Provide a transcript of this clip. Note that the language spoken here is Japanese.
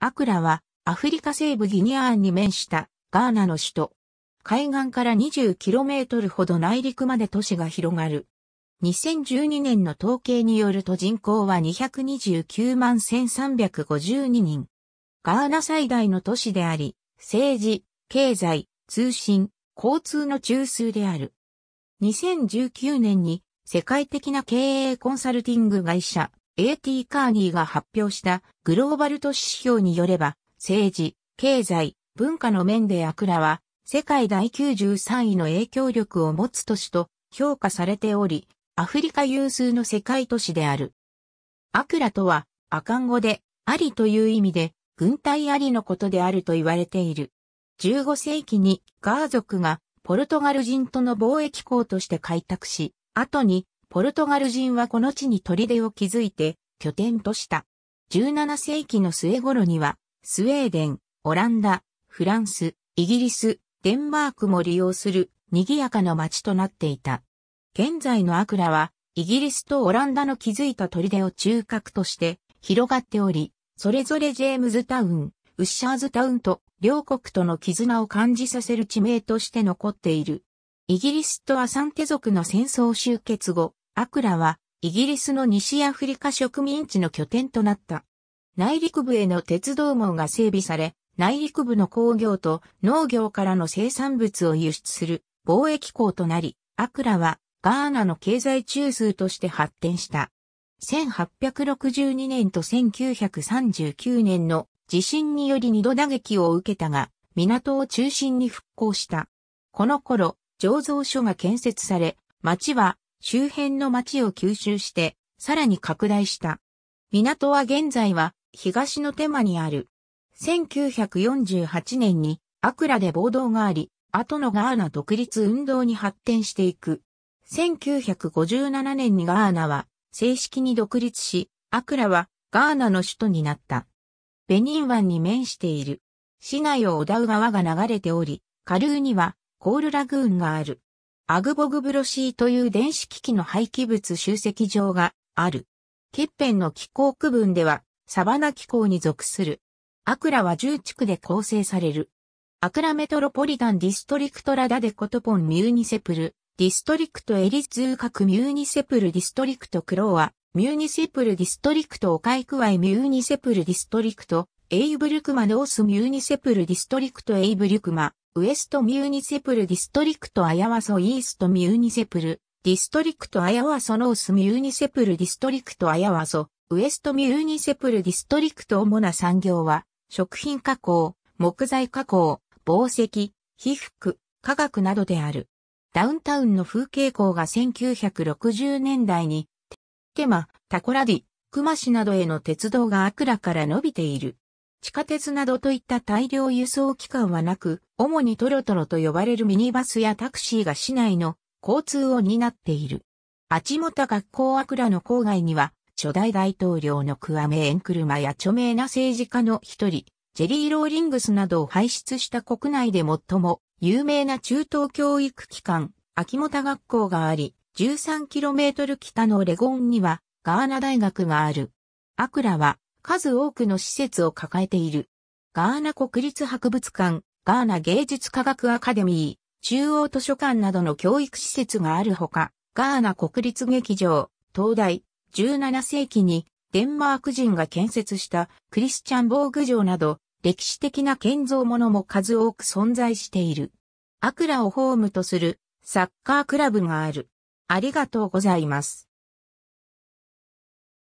アクラはアフリカ西部ギニアンに面したガーナの首都。海岸から 20km ほど内陸まで都市が広がる。2012年の統計によると人口は229万1352人。ガーナ最大の都市であり、政治、経済、通信、交通の中枢である。2019年に世界的な経営コンサルティング会社 A.T. カーニーが発表したグローバル都市指標によれば、政治、経済、文化の面でアクラは、世界第93位の影響力を持つ都市と評価されており、アフリカ有数の世界都市である。アクラとは、アカン語で、ありという意味で、軍隊ありのことであると言われている。15世紀にガー族がポルトガル人との貿易港として開拓し、後にポルトガル人はこの地に砦を築いて拠点とした。17世紀の末頃には、スウェーデン、オランダ、フランス、イギリス、デンマークも利用する賑やかな街となっていた。現在のアクラは、イギリスとオランダの築いた砦を中核として広がっており、それぞれジェームズタウン、ウッシャーズタウンと両国との絆を感じさせる地名として残っている。イギリスとアサンテ族の戦争終結後、アクラはイギリスの西アフリカ植民地の拠点となった。内陸部への鉄道網が整備され、内陸部の工業と農業からの生産物を輸出する貿易港となり、アクラはガーナの経済中枢として発展した。1862年と1939年の地震により二度打撃を受けたが、港を中心に復興した。この頃、醸造所が建設され、町は周辺の町を吸収して、さらに拡大した。港は現在は東の手間にある。1948年にアクラで暴動があり、後のガーナ独立運動に発展していく。1957年にガーナは正式に独立し、アクラはガーナの首都になった。ベニン湾に面している。市内をオダウ川が流れており、カルーにはコールラグーンがある。アグボグブロシーという電子機器の廃棄物集積場がある。ケンの気候区分では、サバナ気候に属する。アクラは10地区で構成される。アクラメトロポリタンディストリクトラダデコトポンミューニセプル、ディストリクトエリズーカクミューニセプルディストリクトクロア、ミューニセプルディストリクトオカイクワイミューニセプルディストリクト、エイブルクマノースミューニセプルディストリクトエイブルクマ、ウエストミューニセプルディストリクトアヤワソイーストミューニセプルディストリクトアヤワソノースミューニセプルディストリクトアヤワソウエストミューニセプルディストリクト主な産業は食品加工、木材加工、宝石、被覆、化学などである。ダウンタウンの風景校が1960年代に、テマ、タコラディ、熊市などへの鉄道がアクラから伸びている。地下鉄などといった大量輸送機関はなく、主にトロトロと呼ばれるミニバスやタクシーが市内の交通を担っている。アチモタ学校アクラの郊外には、初代大統領のクアメエンクルマや著名な政治家の一人、ジェリー・ローリングスなどを輩出した国内で最も有名な中等教育機関、秋元学校があり、13km 北のレゴンにはガーナ大学がある。アクラは数多くの施設を抱えている。ガーナ国立博物館、ガーナ芸術科学アカデミー、中央図書館などの教育施設があるほか、ガーナ国立劇場、東大、17世紀にデンマーク人が建設したクリスチャン防具城など歴史的な建造物も数多く存在している。アクラをホームとするサッカークラブがある。ありがとうございます。